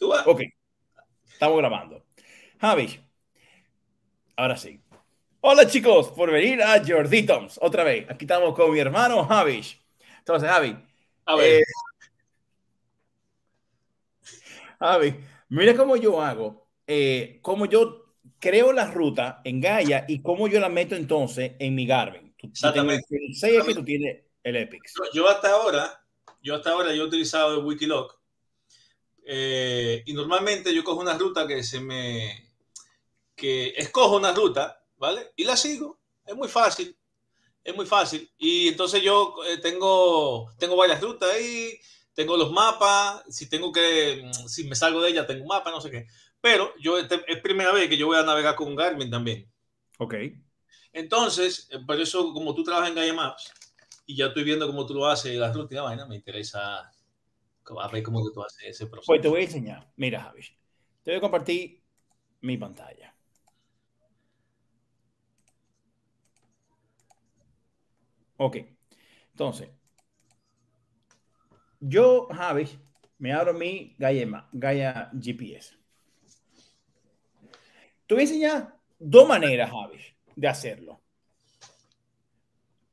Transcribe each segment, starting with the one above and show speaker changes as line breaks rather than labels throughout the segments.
Ok. Estamos grabando. Javi, ahora sí. Hola chicos, por venir a Toms, otra vez. Aquí estamos con mi hermano Javi. Entonces, Javi. A ver. Eh, Javi, mira cómo yo hago, eh, cómo yo creo la ruta en Gaia y cómo yo la meto entonces en mi Garmin. Exactamente. Tú tienes el tú tienes el Epic.
Yo hasta ahora, yo hasta ahora yo he utilizado el Wikiloc eh, y normalmente yo cojo una ruta que se me... que escojo una ruta, ¿vale? Y la sigo. Es muy fácil. Es muy fácil. Y entonces yo eh, tengo, tengo varias rutas ahí, tengo los mapas, si tengo que, mm, si me salgo de ella, tengo un mapa, no sé qué. Pero yo este, es primera vez que yo voy a navegar con Garmin también. Ok. Entonces, eh, por eso, como tú trabajas en Gaia Maps, y ya estoy viendo cómo tú lo haces, las rutas y la vaina, me interesa a ver cómo tú haces ese proceso. Pues te voy a enseñar. Mira, Javis, te voy a compartir mi
pantalla. Ok, entonces, yo, Javi, me abro mi Gaia, Gaia GPS. Te voy a enseñar dos maneras, Javis, de hacerlo.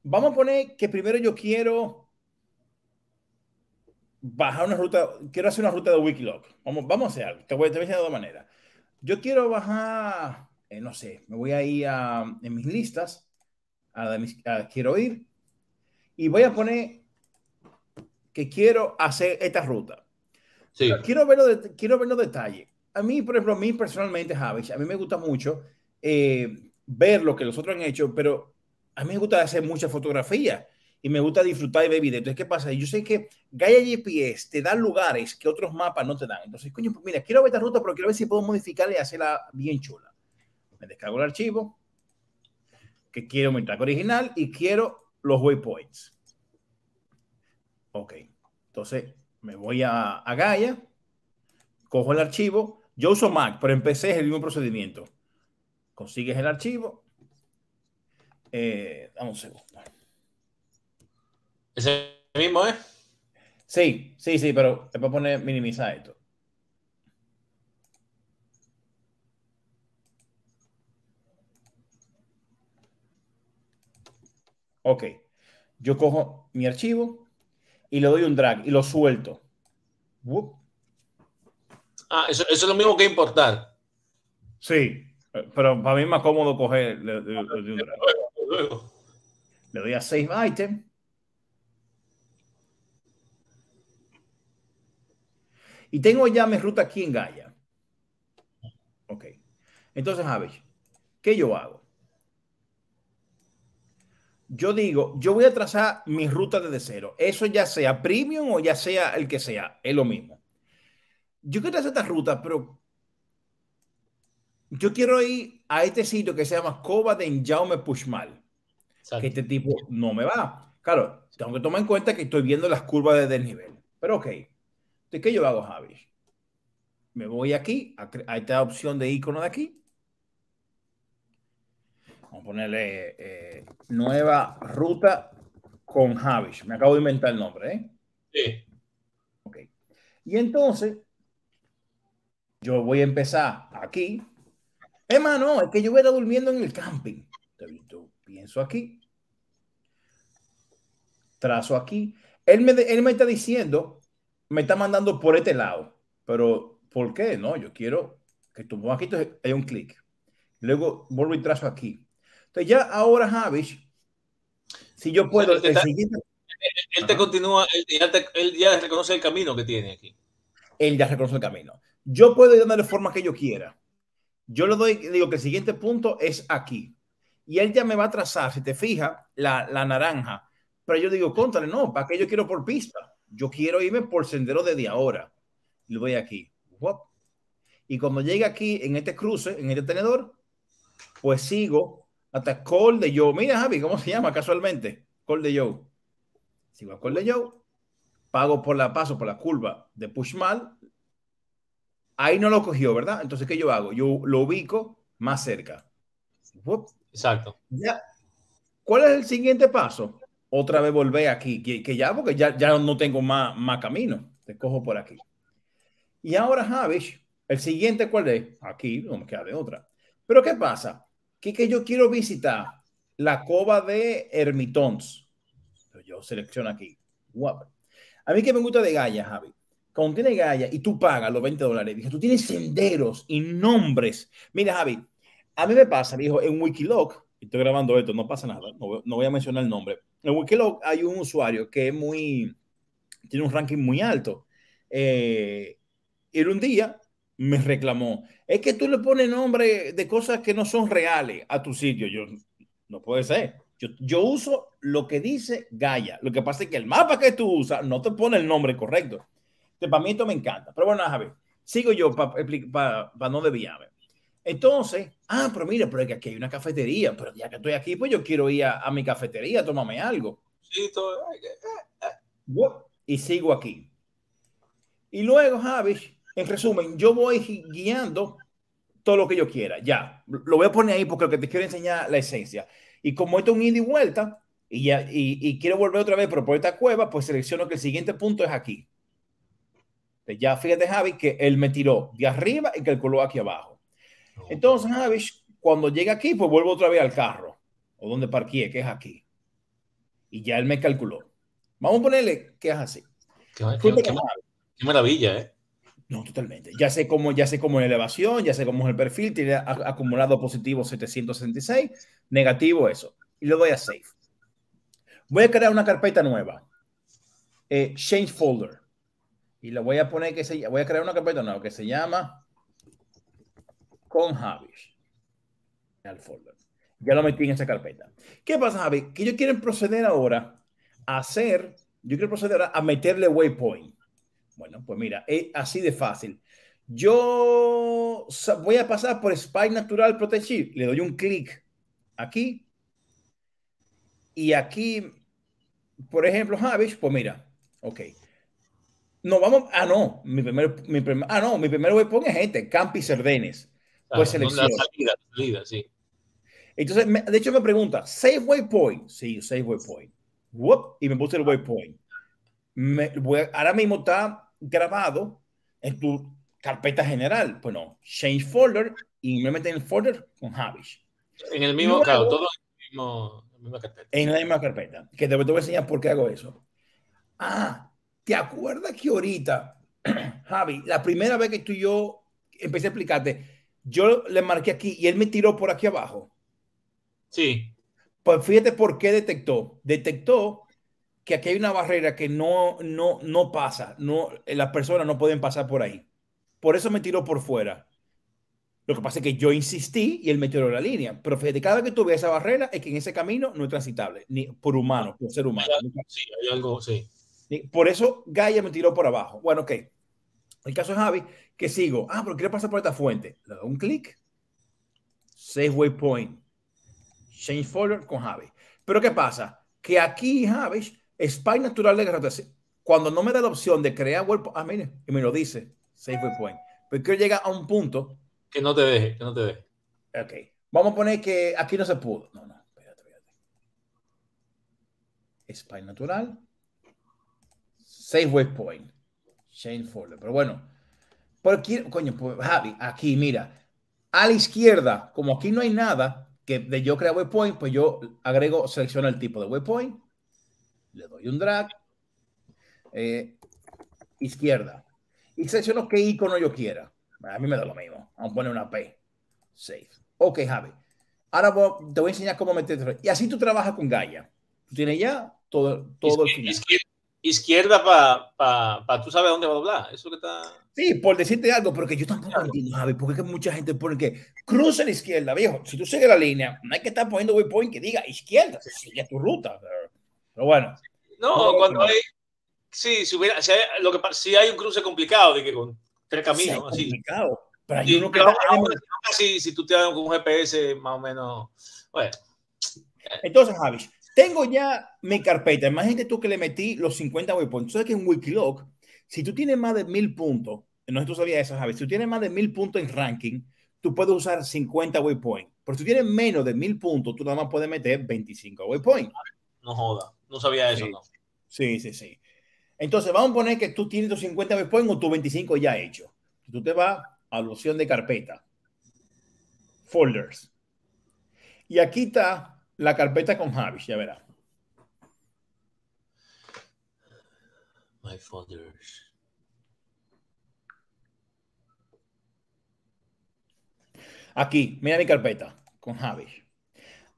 Vamos a poner que primero yo quiero bajar una ruta, quiero hacer una ruta de Wikiloc. Vamos, vamos a hacer algo. Te voy, a decir de dos maneras. Yo quiero bajar, eh, no sé, me voy a ir a, en mis listas, quiero ir, y voy a poner que quiero hacer esta ruta. Quiero, ver quiero ver los detalles. A mí, por ejemplo, a mí personalmente, Javis, a mí me gusta mucho eh, ver lo que los otros han hecho, pero a mí me gusta hacer mucha fotografía y me gusta disfrutar y ver Entonces, ¿qué pasa? Yo sé que Gaia GPS te da lugares que otros mapas no te dan. Entonces, coño, pues mira, quiero ver esta ruta, pero quiero ver si puedo modificarla y hacerla bien chula. Me descargo el archivo, que quiero mi track original y quiero los waypoints. Ok, entonces me voy a, Gaia, cojo el archivo. Yo uso Mac, pero empecé es el mismo procedimiento. Consigues el archivo. Eh, dame un segundo. Es el mismo, ¿eh? Sí, sí, sí, pero te puedo poner minimizar esto. Ok. Yo cojo mi archivo y le doy un drag y lo suelto. Ah, eso,
es lo mismo que importar.
Sí, pero para mí es más cómodo coger. Le, drag. Le doy a save item Y tengo ya mi ruta aquí en Gaia. Ok. Entonces, ver ¿qué yo hago? Yo digo, yo voy a trazar mi ruta desde cero. Eso ya sea premium o ya sea el que sea, es lo mismo. Yo quiero trazar esta ruta, pero yo quiero ir a este sitio que se llama Coba de Enjaume Pushmal. Que este tipo no me va. Claro, tengo que tomar en cuenta que estoy viendo las curvas de desnivel. Pero ok. ¿De qué yo hago Javi? Me voy aquí, a, esta opción de icono de aquí. Vamos a ponerle eh, nueva ruta con Javis. Me acabo de inventar el nombre, ¿eh? Sí. Ok. Y entonces, yo voy a empezar aquí. Hermano, es que yo era durmiendo en el camping. pienso aquí. Trazo aquí. Él me, él me está diciendo me está mandando por este lado, pero ¿por qué? No, yo quiero que tu aquí hay un clic. Luego vuelvo y
trazo aquí. Entonces ya ahora Javish, si yo puedo... Él, te continúa, él, ya reconoce el camino que tiene aquí. Él ya reconoce
el camino. Yo puedo ir dándole forma que yo quiera. Yo le doy, digo que el siguiente punto es aquí. Y él ya me va a trazar, si te fijas, la, la naranja. Pero yo digo, contale, no, ¿para que yo quiero por pista? yo quiero irme por sendero desde ahora. Lo voy aquí. Y cuando llegue aquí, en este cruce, en este tenedor, pues sigo hasta Call de Joe. Mira, Javi, ¿cómo se llama casualmente? Call de Joe. Sigo a Call de Joe, pago por la paso, por la curva de Pushmal. Ahí no lo cogió, ¿verdad? Entonces, ¿qué yo hago? Yo lo ubico más cerca. Exacto. Ya. ¿Cuál es el siguiente paso? otra vez volver aquí, que, ya, porque ya, ya no tengo más, más camino, te cojo por aquí. Y ahora, Javi, el siguiente, ¿cuál es? Aquí no me queda de otra. Pero ¿qué pasa? Que, que yo quiero visitar la cova de Ermitons. Yo selecciono aquí. Guapo. A mí que me gusta de Gaia, Javi. Cuando tiene Gaia y tú pagas los 20 dólares, dije, tú tienes senderos y nombres. Mira, Javi, a mí me pasa, dijo, en Wikiloc, estoy grabando esto, no pasa nada, no, voy a mencionar el nombre. En Wikiloc hay un usuario que es muy, tiene un ranking muy alto. Eh, y un día me reclamó, es que tú le pones nombre de cosas que no son reales a tu sitio. Yo, no puede ser. Yo, uso lo que dice Gaia. Lo que pasa es que el mapa que tú usas no te pone el nombre correcto. Este, para mí esto me encanta. Pero bueno, ver, sigo yo para no desviarme. Entonces, ah, pero mira, pero es que aquí hay una cafetería, pero ya que estoy aquí, pues yo quiero ir a, mi cafetería, tómame algo.
Sí, todo. Eh,
eh. Y sigo aquí. Y luego, Javi, en resumen, yo voy guiando todo lo que yo quiera. Ya, lo voy a poner ahí porque lo que te quiero enseñar la esencia. Y como esto es un ida y vuelta, y, quiero volver otra vez, pero por esta cueva, pues selecciono que el siguiente punto es aquí. Pues ya fíjate, Javi, que él me tiró de arriba y calculó aquí abajo. Entonces, cuando llega aquí, pues vuelvo otra vez al carro, o donde parqué, que es aquí. Y ya él me calculó. Vamos a ponerle que es así.
Qué, maravilla, ¿eh?
No, totalmente. Ya sé cómo, ya sé cómo es la elevación, ya sé cómo es el perfil, tiene acumulado positivo 766, negativo eso. Y le doy a save. Voy a crear una carpeta nueva. Eh, change folder. Y le voy a poner que se voy a crear una carpeta nueva que se llama con Javis, al folder. Ya lo metí en esa carpeta. ¿Qué pasa, Javi? Que ellos quieren proceder ahora a hacer, yo quiero proceder ahora a meterle waypoint. Bueno, pues mira, es así de fácil. Yo voy a pasar por Spy Natural Protective. Le doy un clic aquí. Y aquí, por ejemplo, Javis, pues mira, ok. No, vamos, ah, no, mi primer, mi ah, no, mi primer waypoint es gente, Campi Cerdenes
pues selección. salida, salida, sí.
Entonces, de hecho me pregunta, ¿save waypoint? Sí, save waypoint. y me puse el waypoint. Me, ahora mismo está grabado en tu carpeta general. Bueno, change folder y me meten en el folder con Javish.
En el mismo, todo en, la misma carpeta.
En la misma carpeta. Que te voy a enseñar por qué hago eso. Ah, ¿te acuerdas que ahorita, Javi, la primera vez que tú y yo empecé a explicarte, yo le marqué aquí y él me tiró por aquí abajo. Sí. Pues fíjate por qué detectó. Detectó que aquí hay una barrera que no, no, no pasa. No, las personas no pueden pasar por ahí. Por eso me tiró por fuera. Lo que pasa es que yo insistí y él me tiró la línea. Pero fíjate, cada vez que tuve esa barrera es que en ese camino no es transitable, ni por humano, por ser humano. Sí, hay algo, sí. Por eso Gaia me tiró por abajo. Bueno, ok. El caso es Javi, que sigo. Ah, pero quiero pasar por esta fuente. Le doy un clic. Save waypoint. Change folder con Javi. Pero ¿qué pasa? Que aquí Javi, spy natural de gratis Cuando no me da la opción de crear web, Ah, mire, y me lo dice. Save waypoint. Pero quiero llegar a un punto.
Que no te deje, que no te deje. Ok.
Vamos a poner que aquí no se pudo. No, no, espérate, espérate. Spy natural. Save waypoint. Shane folder, Pero bueno, por coño, pues, Javi, aquí, mira, a la izquierda, como aquí no hay nada que de yo crea waypoint, pues yo agrego, selecciono el tipo de waypoint, le doy un drag, eh, izquierda, y selecciono qué icono yo quiera. A mí me da lo mismo. Vamos a una P. Save. Ok, Javi. Ahora te voy a enseñar cómo meter. Y así tú trabajas con Gaia. Tú tienes ya todo,
todo el final izquierda para pa, pa, tú sabes dónde va a doblar. Eso que está.
Sí, por decirte algo, porque yo tampoco entiendo, Javi, porque es que mucha gente pone que cruce la izquierda, viejo. Si tú sigues la línea, no hay que estar poniendo waypoint que diga izquierda, se sigue
tu ruta. Pero, bueno. No, cuando hay. Sí, si hubiera. Si hay, un cruce complicado, de que con tres caminos, sí, así. Complicado. Pero hay uno que. si, si tú te vas con un GPS, más o menos. Bueno.
Entonces, Javi, tengo ya mi carpeta. Imagínate tú que le metí los 50 waypoints. sabes que en Wikiloc, si tú tienes más de mil puntos, no tú sabías eso, Javi, si tú tienes más de mil puntos en ranking, tú puedes usar 50 waypoints. Pero si tienes menos de mil puntos, tú nada más puedes meter 25 waypoints. No joda,
no sabía eso, sí. ¿no?
Sí, sí, sí. Entonces, vamos a poner que tú tienes tus 50 waypoints o tus 25 ya hecho. Tú te vas a la opción de carpeta, folders. Y aquí está la carpeta con Javi, ya verá.
My father's.
Aquí, mira mi carpeta con Javi.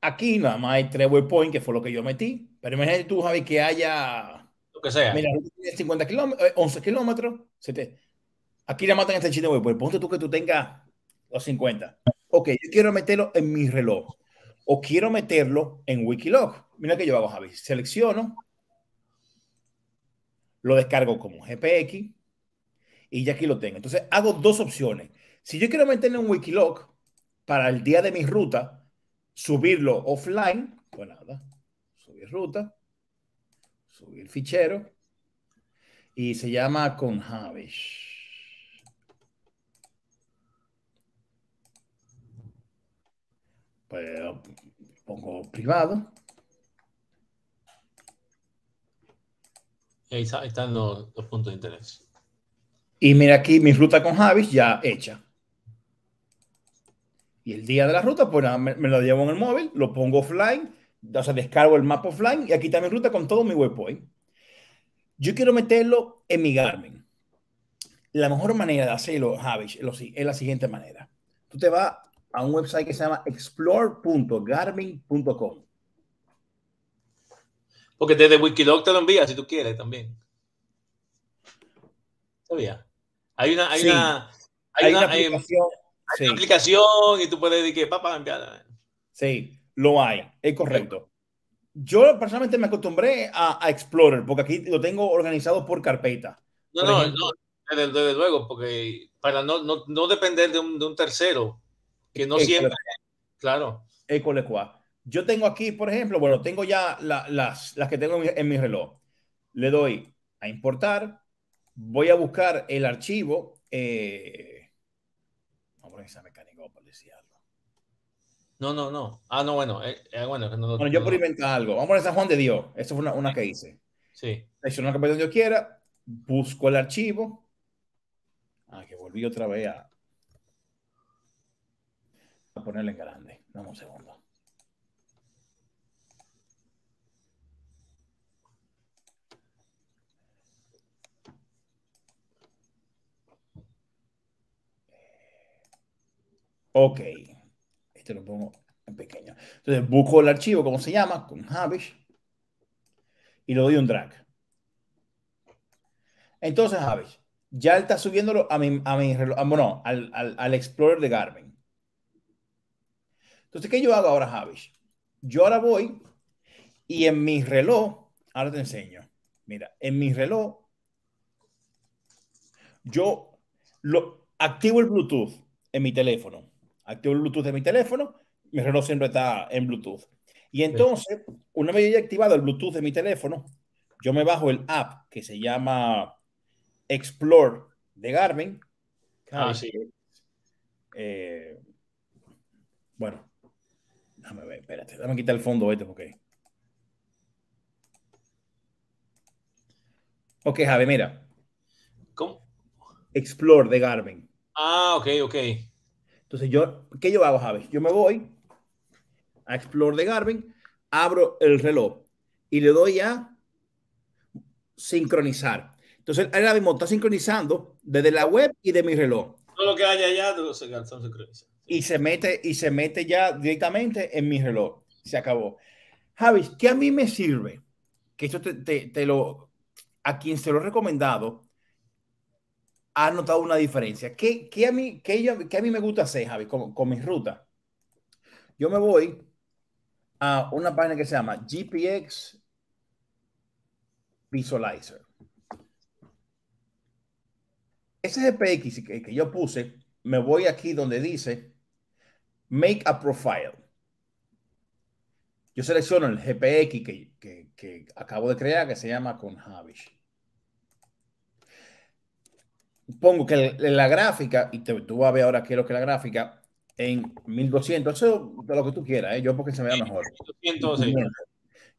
Aquí nada más hay tres waypoints, que fue lo que yo metí. Pero imagínate tú, Javi, que haya. Lo que sea. Mira, 50 11 eh, kilómetros. Aquí la matan este chino, de Pues ponte tú que tú tengas los 50. Ok, yo quiero meterlo en mi reloj o quiero meterlo en Wikilog. Mira que yo hago, Javi. Selecciono, lo descargo como GPX y ya aquí lo tengo. Entonces hago dos opciones. Si yo quiero meterlo en Wikilog para el día de mi ruta, subirlo offline, pues nada, subir ruta, subir fichero y se llama con Javish.
pues pongo privado. ahí están los, puntos de interés.
Y mira aquí mi ruta con Javis ya hecha. Y el día de la ruta, pues me, lo llevo en el móvil, lo pongo offline, o sea, descargo el mapa offline y aquí está mi ruta con todo mi waypoint. Yo quiero meterlo en mi Garmin. La mejor manera de hacerlo, Javis, es la siguiente manera. Tú te vas a un website que se llama explore.garmin.com.
Porque desde Wikidoc te lo envía si tú quieres también. Todavía. Hay una, hay una, hay, una, aplicación, hay, y tú puedes decir que papá cambiar
Sí, lo hay, es correcto. Yo personalmente me acostumbré a, Explorer porque aquí lo tengo organizado por carpeta. No, no,
no desde, luego, porque para no, depender de un, de un tercero, que no siempre, claro.
École Yo tengo aquí, por ejemplo, bueno, tengo ya las, las que tengo en mi, reloj. Le doy a importar, voy a buscar el archivo. Vamos eh, a esa mecánica policial.
No, no, no. Ah, no, bueno. Eh, eh, bueno, yo puedo inventar algo. Vamos a San
Juan de Dios. Eso fue una, una que hice. Sí. no la que yo quiera, busco el archivo. Ah, que volví otra vez a, a ponerle en grande. Dame un segundo. Ok. Este lo pongo en pequeño. Entonces busco el archivo, ¿cómo se llama? Con Habish. Y lo doy un drag. Entonces, Habish, ya está subiéndolo a mi, a mi reloj, bueno, al, al, al Explorer de Garmin. Entonces, ¿qué yo hago ahora, Javis? Yo ahora voy y en mi reloj, ahora te enseño. Mira, en mi reloj, yo lo, activo el Bluetooth en mi teléfono. Activo el Bluetooth de mi teléfono, mi reloj siempre está en Bluetooth. Y entonces, una vez yo haya activado el Bluetooth de mi teléfono, yo me bajo el app que se llama Explore de Garmin. Ah, sí. Eh, bueno, Dame ver, espérate, dame quitar el fondo este porque. Ok, Javi, mira. ¿Cómo? Explore de Garmin.
Ah, ok, ok.
Entonces, yo, ¿qué yo hago, Javi? Yo me voy a Explore de Garmin, abro el reloj y le doy a sincronizar. Entonces, ahora mismo está sincronizando desde la web y de mi reloj.
Todo lo que haya allá se sincronizando
y se mete y se mete ya directamente en mi reloj. Se acabó. Javis, ¿qué a mí me sirve? Que esto te, lo a quien se lo he recomendado ha notado una diferencia. ¿Qué, a, mí, qué a mí me gusta hacer, Javi, con, con mis rutas? Yo me voy a una página que se llama GPX Visualizer. Ese GPX que, que yo puse, me voy aquí donde dice Make a Profile. Yo selecciono el GPX que, acabo de crear, que se llama con Javi. Pongo que la gráfica, y tú vas a ver ahora qué es lo que la gráfica, en 1200, eso de lo que tú quieras, ¿eh? yo porque se vea mejor.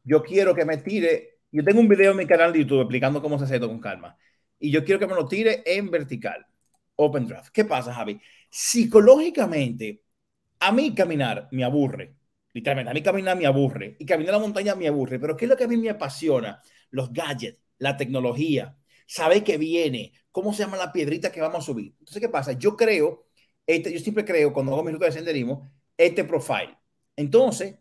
Yo quiero que me tire, yo tengo un video en mi canal de YouTube explicando cómo se hace esto con calma, y yo quiero que me lo tire en vertical, Open Draft. ¿Qué pasa, Javi? Psicológicamente, a mí caminar me aburre, literalmente, a mí caminar me aburre y caminar a la montaña me aburre, pero ¿qué es lo que a mí me apasiona? Los gadgets, la tecnología, sabe que viene, cómo se llama la piedrita que vamos a subir. Entonces, ¿qué pasa? Yo creo, este, yo siempre creo cuando hago minutos de senderismo, este profile. Entonces,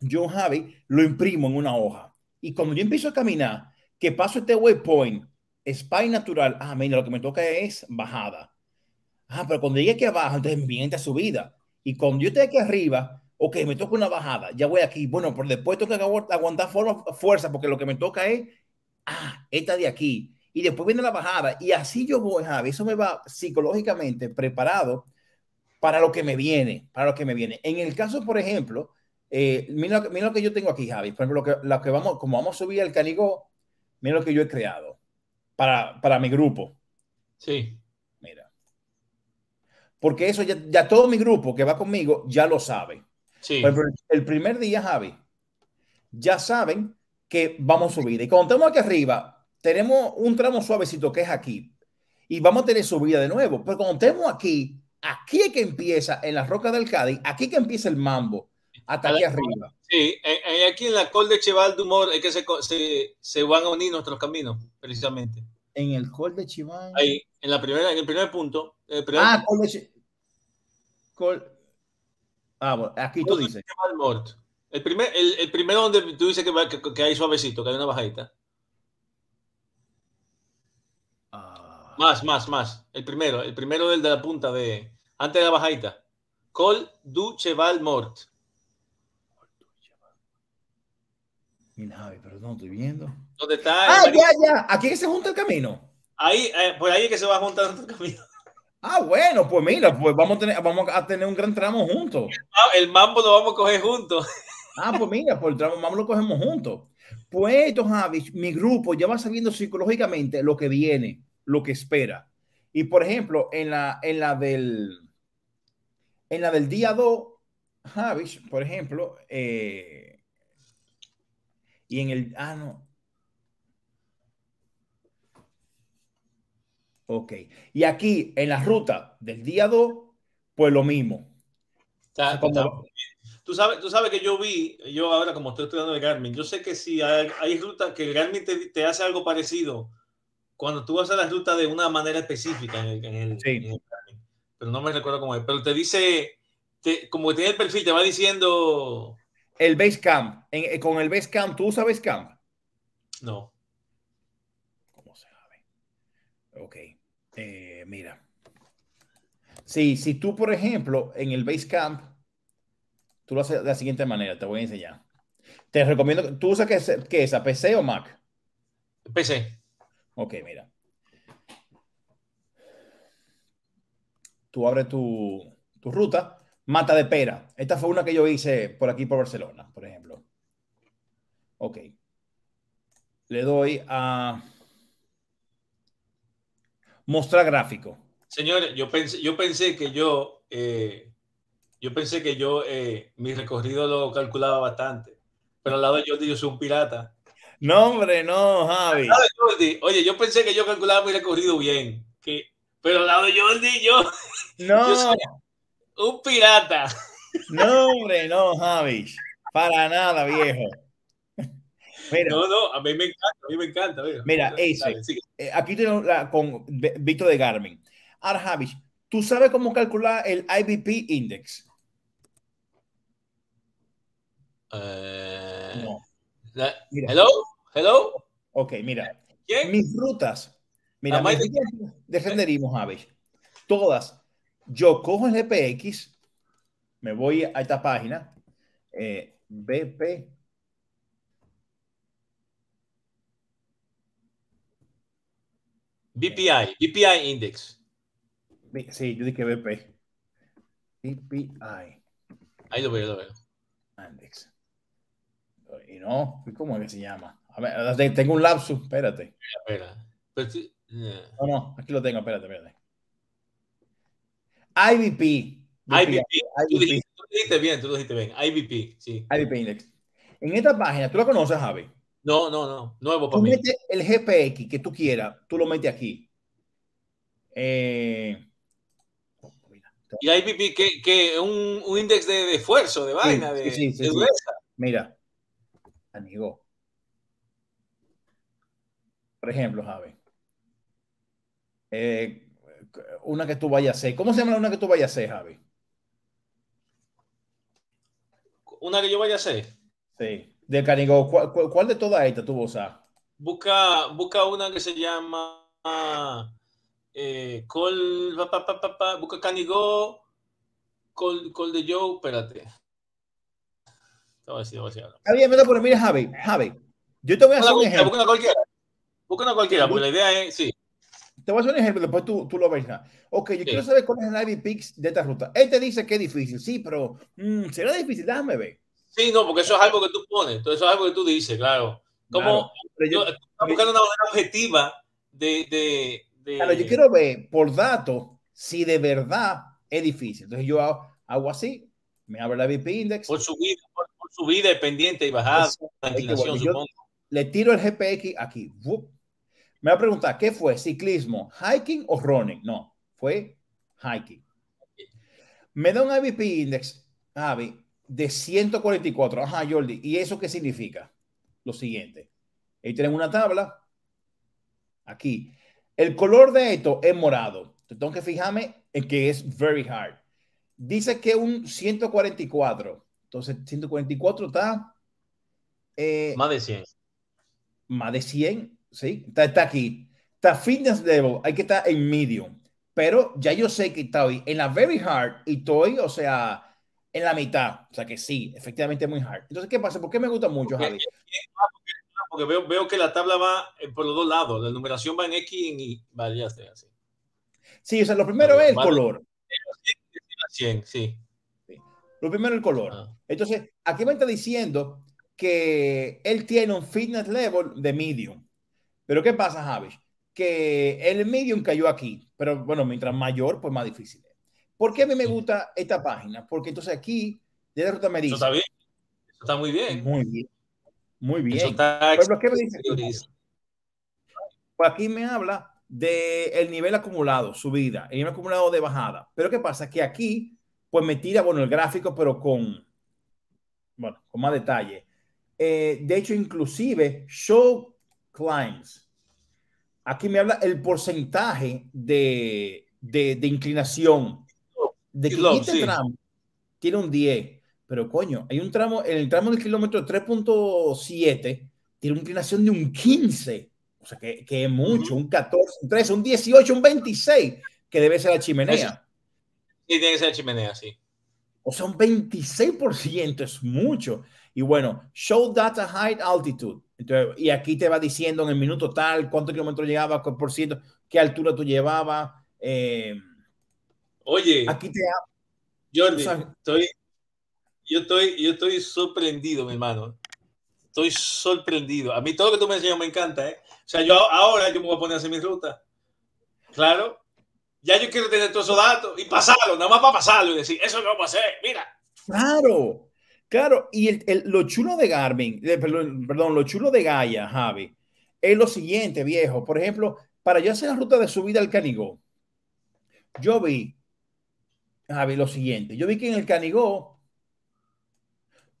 yo, Javi, lo imprimo en una hoja. Y cuando yo empiezo a caminar, que paso este waypoint, spy natural, ah, mira, lo que me toca es bajada. Ah, pero cuando llegue aquí abajo, entonces viene esta subida. Y cuando yo estoy aquí arriba, o que me toca una bajada, ya voy aquí. Bueno, por después tengo que aguantar fuerza porque lo que me toca es, ah, esta de aquí. Y después viene la bajada. Y así yo voy, Javi. Eso me va psicológicamente preparado para lo que me viene, para lo que me viene. En el caso, por ejemplo, eh, mira, lo que yo tengo aquí, Javi. Por ejemplo, lo que, vamos, como vamos a subir el canigo, mira lo que yo he creado para, para mi grupo. Sí porque eso ya, todo mi grupo que va conmigo ya lo sabe. Sí. el primer día, Javi, ya saben que vamos a subir. Y cuando estamos aquí arriba, tenemos un tramo suavecito que es aquí. Y vamos a tener subida de nuevo. Pero cuando aquí, aquí es que empieza, en las rocas del Cádiz, aquí que empieza el mambo, hasta aquí arriba.
Sí, eh, eh, aquí en la Col de Cheval de Humor es que se, se, se van a unir nuestros caminos, precisamente en el Col de Chiván. Ahí, en la primera, en el primer punto. ah, Col de Ah, bueno, aquí tú dices. El, primer, el, el, primero donde tú dices que, que, hay suavecito, que hay una bajadita. Ah. Más, más, más. El primero, el primero del de la punta de. Antes de la bajadita. Col du Cheval Mort. Mira, Javi, pero no estoy viendo. ¿Dónde Ah, ya,
ya. Aquí se junta el camino.
Ahí, eh, por ahí es que se va juntar el camino.
Ah, bueno, pues mira, pues vamos a tener, un gran tramo juntos.
El mambo lo vamos a coger
juntos. Ah, pues mira, por pues el tramo mambo lo cogemos juntos. Pues, Javich, mi grupo ya va sabiendo psicológicamente lo que viene, lo que espera. Y por ejemplo, en la, en la del en la del día 2, Javis, por ejemplo, eh, y en el ah, no, Ok. Y aquí, en la ruta del día 2, pues lo mismo.
Tú, sabes, tú sabes que yo vi, yo ahora como estoy estudiando el Garmin, yo sé que si hay, hay rutas que el Garmin te, te, hace algo parecido cuando tú vas a la ruta de una manera específica en el, Pero no me recuerdo cómo es. Pero te dice, como que tiene el perfil, te va diciendo...
El Basecamp. camp, eh, con el camp. ¿tú usas Basecamp? No. Mira. si tú, por ejemplo, en el camp tú lo haces de la siguiente manera, te voy a enseñar. Te recomiendo, ¿tú usas qué, es, PC o Mac? PC. Ok, mira. Tú abres tu, tu ruta, mata de pera. Esta fue una que yo hice por aquí, por Barcelona, por ejemplo. Ok. Le doy a mostrar gráfico.
Señores, yo pensé, yo pensé que yo, eh, yo pensé que yo eh, mi recorrido lo calculaba bastante, pero al lado de Jordi yo soy un pirata. No, hombre, no, Javi. oye, yo pensé que yo calculaba mi recorrido bien, que, pero al lado de Jordi yo, no. Yo un pirata.
No, hombre, no, Javi. Para nada, viejo no, no,
a mí me encanta, a mí me encanta. Mira, mira ese,
eh, aquí tenemos la, con Víctor de Garmin. Javis, ¿tú sabes cómo calcular el IBP Index?
Eh, hello, hello. Ok,
mira. Mis rutas. Mira, mis rutas Todas. Yo cojo el GPX, me voy a esta página, eh, BP
BPI, BPI Index.
Sí, yo dije BP.
BPI. Ahí lo veo, lo veo.
Index. Y no, ¿cómo es que se llama? A ver, tengo un lapsus,
espérate. Espera, pues eh. No, no, aquí lo tengo, espérate, espérate. IBP. IVP. Tú, lo dijiste bien, tú lo dijiste bien. IVP, sí. IVP Index. En esta página, ¿tú la conoces, Javi? No, no, no. Nuevo para tú
el GPX que tú quieras, tú lo metes aquí. Eh,
y ahí, Pipi, que, un, un índice de, esfuerzo, de vaina, de,
sí, Mira, amigo. Por ejemplo, Javi. Eh, una que tú vayas a hacer. ¿Cómo se llama una que tú vayas a hacer, Javi?
Una que yo vaya a hacer.
Sí de Canigó, ¿cuál, de todas estas tú a
Busca, busca una que se llama eh, Col, pa, pa, pa, busca Canigó, Col, Col de Joe, espérate. Te a Está
bien, me por mira, Javi, Javi, yo te voy a hacer un ejemplo. Busca una
cualquiera, busca una cualquiera, porque la idea es, sí.
Te voy a hacer un ejemplo, después tú, tú lo ves. ¿no? Ok, yo quiero saber cuál es el Ivy Picks de esta ruta. Él te este dice que es difícil, sí, pero mm, será difícil, déjame ver.
Sí, no, porque eso es algo que tú pones, eso es algo que tú dices, claro. Como claro, yo, buscando una manera objetiva de, de, de, Claro, yo quiero ver
por datos si de verdad es difícil. Entonces yo hago, así, me abre la VP Index. Por subida, por,
por subida dependiente y bajada. Pues,
le tiro el GPX aquí. Me va a preguntar, ¿qué fue? ¿Ciclismo, hiking o running? No, fue hiking. Me da un VP Index, Javi, de 144. Ajá, Jordi. ¿Y eso qué significa? Lo siguiente. Ahí tenemos una tabla. Aquí. El color de esto es morado. Entonces, que en que es very hard. Dice que un 144. Entonces, 144 está... Eh, más de 100. Más de 100, sí. Está, aquí. Está fitness level. Hay que estar en medium. Pero ya yo sé que está hoy en la very hard y estoy, o sea, en la mitad. O sea que sí, efectivamente es muy hard. Entonces, ¿qué pasa? ¿Por qué me gusta mucho, Javi?
Porque veo, que la tabla va eh, por los dos lados. La numeración va en X y en Y. Vale, así.
Sí, o sea, lo primero es el color.
sí. sí.
Lo primero es el color. Ah. Entonces, aquí me está diciendo que él tiene un fitness level de medium. Pero ¿qué pasa, Javi? Que el medium cayó aquí. Pero bueno, mientras mayor, pues más difícil ¿Por qué a mí me gusta esta página? Porque entonces aquí, de la ruta me dice. Eso está bien. está muy bien. Muy bien. Muy bien. Eso está ¿qué me dice? Pues aquí me habla del el nivel acumulado, subida, el nivel acumulado de bajada. Pero ¿qué pasa? Que aquí, pues me tira, bueno, el gráfico, pero con, bueno, con más detalle. Eh, de hecho, inclusive, show climbs. Aquí me habla el porcentaje de, de, de inclinación de tiene un 10, pero coño, hay un tramo, en el tramo del kilómetro 3.7 tiene una inclinación de un 15, o sea que, es mucho, un 14, un 13, un 18, un 26, que debe ser la chimenea.
Sí, tiene que ser la chimenea, sí.
O sea, un 26% es mucho. Y bueno, show data height altitude. y aquí te va diciendo en el minuto tal, cuánto kilómetro llegaba, por ciento, qué altura tú llevabas. Eh,
Oye, aquí Jordi, estoy, yo estoy, yo estoy sorprendido, mi hermano. Estoy sorprendido. A mí todo lo que tú me enseñas me encanta, ¿eh? O sea, yo ahora yo me voy a poner a hacer mi ruta. Claro. Ya yo quiero tener todos esos datos y pasarlo, nada más para pasarlo y decir, eso lo vamos a hacer, mira.
Claro, claro. Y el, lo chulo de Garmin, perdón, perdón, lo chulo de Gaia, Javi, es lo siguiente, viejo. Por ejemplo, para yo hacer la ruta de subida al Canigó, yo vi Javi, lo siguiente. Yo vi que en el Canigó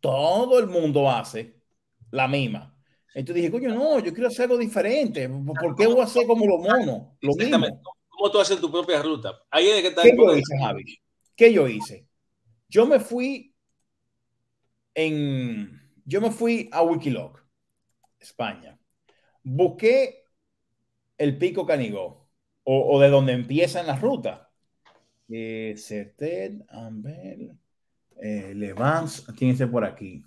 todo el mundo hace la misma. Entonces dije, coño, no, yo quiero hacer algo diferente. ¿Por qué voy a hacer como los monos?
Lo ¿Cómo tú haces tu propia ruta? ¿Qué yo hice, Javi?
¿Qué yo hice? Yo me fui en... Yo me fui a Wikiloc, España. Busqué el pico Canigó o, o de donde empiezan las rutas eh, Amber, eh, Levance, ¿quién es por aquí?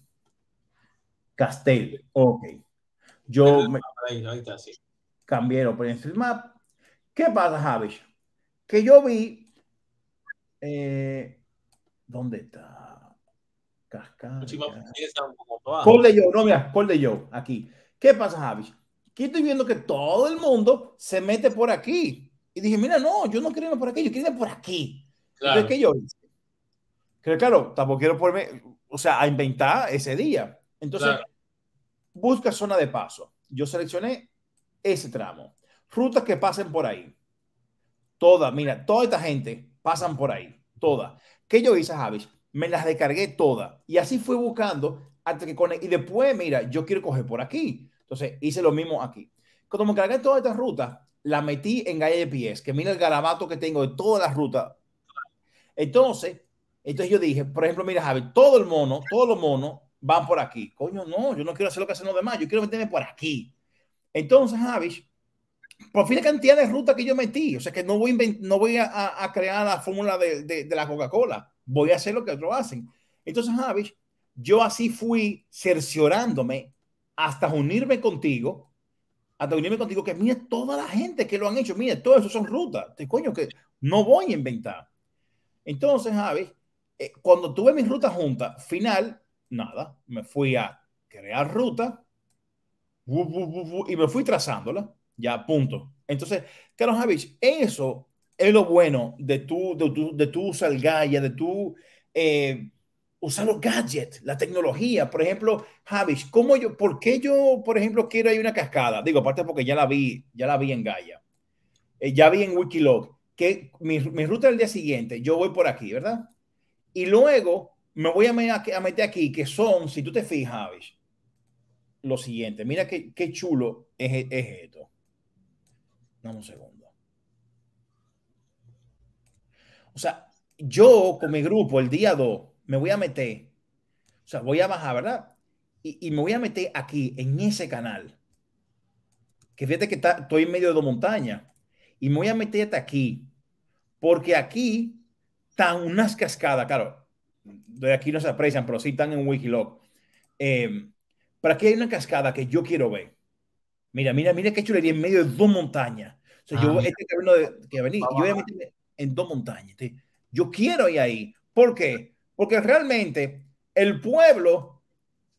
Castel, ok. Yo me cambiaron el map. ¿Qué pasa, Javis Que yo vi. Eh, ¿Dónde está? Cascada. Call de Joe, no, mira, Call de Joe, aquí. ¿Qué pasa, Javis, Aquí estoy viendo que todo el mundo se mete por aquí. Y dije, mira, no, yo no quiero ir por aquí, yo quiero ir por aquí. Claro. ¿qué yo hice? claro, tampoco quiero ponerme, o sea, a inventar ese día. Entonces, busca zona de paso. Yo seleccioné ese tramo. Rutas que pasen por ahí. Todas, mira, toda esta gente pasan por ahí. Todas. ¿Qué yo hice, Javis? Me las descargué todas. Y así fue
buscando
hasta que con... Y después, mira, yo quiero coger por aquí. Entonces, hice lo mismo aquí. Cuando me toda esta ruta, la metí en Galle de Pies, que mira el garabato que tengo de todas las rutas Entonces, entonces yo dije, por ejemplo, mira, Javi, todo el mono, todos los monos van por aquí. Coño, no, yo no quiero hacer lo que hacen los demás, yo quiero meterme por aquí. Entonces, Javi, por fin la cantidad de rutas que yo metí, o sea que no voy, no voy a, crear la fórmula de, de la Coca-Cola, voy a hacer lo que otros hacen. Entonces, Javi, yo así fui cerciorándome hasta unirme contigo a contigo, que mire toda la gente que lo han hecho, mire, todo eso son rutas, te coño, que no voy a inventar. Entonces, Javi, eh, cuando tuve mis rutas juntas, final, nada, me fui a crear ruta y me fui trazándola, ya, punto. Entonces, Carlos Javi, eso es lo bueno de tú, de tu de tú salgaya, de tu usar los gadgets, la tecnología. Por ejemplo, Javis, ¿cómo yo, por qué yo, por ejemplo, quiero ir a una cascada? Digo, aparte porque ya la vi, ya la vi en Gaia, eh, ya vi en Wikilog, que mi, mi, ruta del día siguiente, yo voy por aquí, ¿verdad? Y luego me voy a, meter aquí, que son, si tú te fijas, Javis, lo siguiente. Mira qué, chulo es, es esto. Dame un segundo. O sea, yo con mi grupo el día 2 me voy a meter, o sea, voy a bajar, ¿verdad? Y, y me voy a meter aquí, en ese canal. Que fíjate que estoy en medio de dos montañas. Y me voy a meter hasta aquí. Porque aquí están unas cascadas, claro. De aquí no se aprecian, pero sí están en Wikiloc. Eh, pero aquí hay una cascada que yo quiero ver. Mira, mira, mira qué chulería en medio de dos montañas. O sea, yo, ah, este de, que yo voy a meterme en dos montañas. Yo quiero ir ahí. ¿Por qué? Porque realmente el pueblo,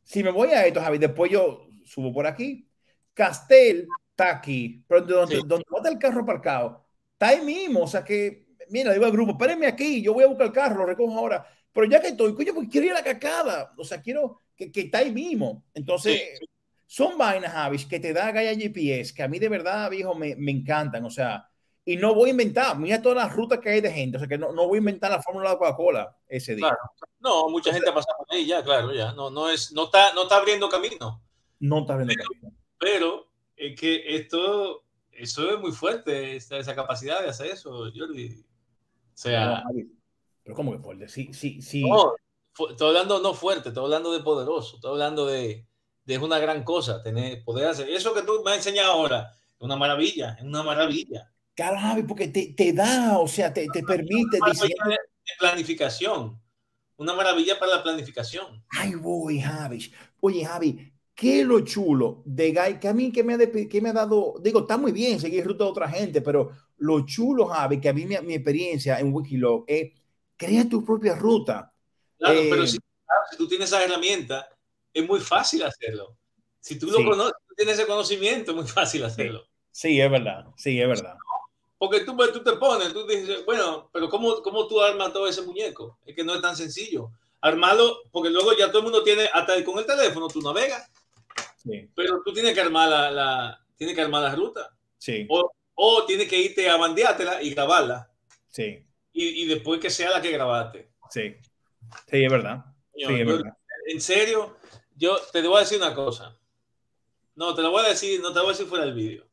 si me voy a esto, Javi, después yo subo por aquí. Castel está aquí, pero donde, el carro aparcado, está ahí mismo. O sea que, mira, digo al grupo, espérenme aquí, yo voy a buscar el carro, lo recojo ahora. Pero ya que estoy, coño, pues quiero ir a la cacada. O sea, quiero que, que está ahí mismo. Entonces, son vainas, Javi, que te da Gaia GPS, que a mí de verdad, viejo, me, me encantan. O sea, y no voy a inventar, mira todas las rutas que hay de gente, o sea que no, no voy a inventar la fórmula de Coca-Cola ese día.
No, mucha gente ha pasado por ahí ya, claro, ya. No, no, es, no, está, no está abriendo camino.
No está abriendo pero, camino.
Pero es que esto, eso es muy fuerte, esa, capacidad de hacer eso, Jordi. O sea. pero ¿cómo que fuerte? Sí, sí, sí. No, estoy hablando no fuerte, estoy hablando de poderoso, estoy hablando de, es una gran cosa, tener, poder hacer. Eso que tú me has enseñado ahora, es una maravilla, es una maravilla.
Javi, porque te, da, o sea, te, permite... Una
de planificación, una maravilla para la planificación.
Ay, voy, Javi. Oye, Javi, qué lo chulo de Guy, que a mí que me, ha, que me ha dado, digo, está muy bien seguir ruta de otra gente, pero lo chulo, Javi, que a mí mi, experiencia en Wikiloc es, crea tu propia ruta.
Claro, pero eh, ah, si, tú tienes esa herramienta, es muy fácil hacerlo. Si tú, no lo conoces, tienes ese conocimiento, es muy fácil hacerlo.
Sí, es verdad, sí, es verdad.
Porque tú, pues, tú te pones, tú dices, bueno, pero ¿cómo, cómo tú armas todo ese muñeco? Es que no es tan sencillo. Armarlo, porque luego ya todo el mundo tiene, hasta con el teléfono tú navegas. Pero tú tienes que armar la, que armar la ruta. Sí. O, o tienes que irte a bandeártela y grabarla. Sí. Y, después que sea la que grabaste.
Sí. Sí, es verdad.
sí, es verdad. En serio, yo te voy a decir una cosa. No, te lo voy a decir, no te voy a decir fuera del vídeo.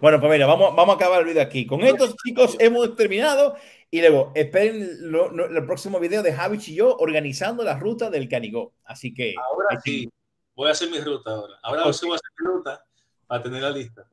Bueno, pues mira, vamos, vamos a acabar el vídeo aquí. Con estos chicos hemos terminado y luego esperen el próximo video de Javich y yo organizando la ruta del Canigó.
Así que... Ahora sí, voy a hacer mi ruta ahora. Ahora sí voy a hacer mi ruta para tener la lista.